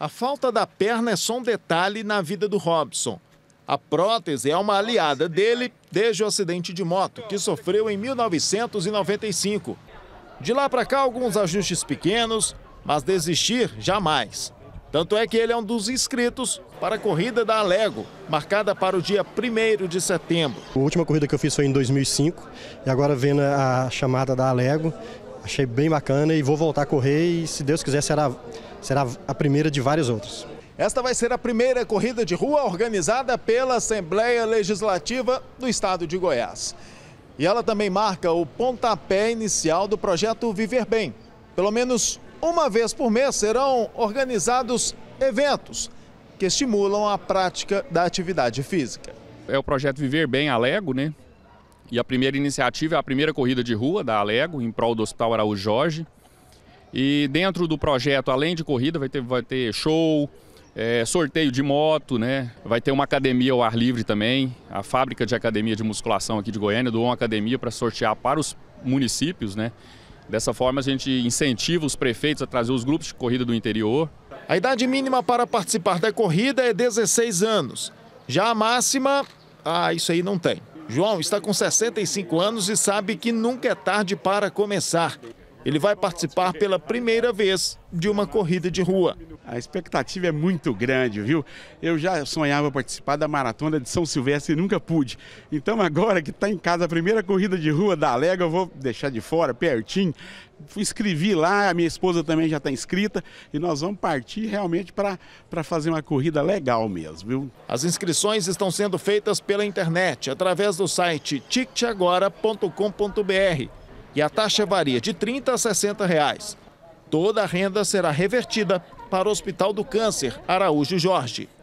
A falta da perna é só um detalhe na vida do Robson. A prótese é uma aliada dele desde o acidente de moto, que sofreu em 1995. De lá para cá, alguns ajustes pequenos, mas desistir jamais. Tanto é que ele é um dos inscritos para a corrida da Alego, marcada para o dia 1 de setembro. A última corrida que eu fiz foi em 2005 e agora vendo a chamada da Alego, achei bem bacana e vou voltar a correr e se Deus quiser será será a primeira de várias outras. Esta vai ser a primeira corrida de rua organizada pela Assembleia Legislativa do Estado de Goiás. E ela também marca o pontapé inicial do projeto Viver Bem. Pelo menos uma vez por mês serão organizados eventos que estimulam a prática da atividade física. É o projeto Viver Bem Alego, né? E a primeira iniciativa é a primeira corrida de rua da Alego, em prol do Hospital Araújo Jorge. E dentro do projeto, além de corrida, vai ter, vai ter show, é, sorteio de moto, né? Vai ter uma academia ao ar livre também. A fábrica de academia de musculação aqui de Goiânia doou uma academia para sortear para os municípios, né? Dessa forma, a gente incentiva os prefeitos a trazer os grupos de corrida do interior. A idade mínima para participar da corrida é 16 anos. Já a máxima, ah, isso aí não tem. João está com 65 anos e sabe que nunca é tarde para começar. Ele vai participar pela primeira vez de uma corrida de rua. A expectativa é muito grande, viu? Eu já sonhava participar da maratona de São Silvestre e nunca pude. Então, agora que está em casa a primeira corrida de rua da Alega, eu vou deixar de fora, pertinho. Escrevi lá, a minha esposa também já está inscrita e nós vamos partir realmente para fazer uma corrida legal mesmo, viu? As inscrições estão sendo feitas pela internet, através do site tictagora.com.br e a taxa varia de 30 a 60 reais. Toda a renda será revertida para o Hospital do Câncer Araújo Jorge.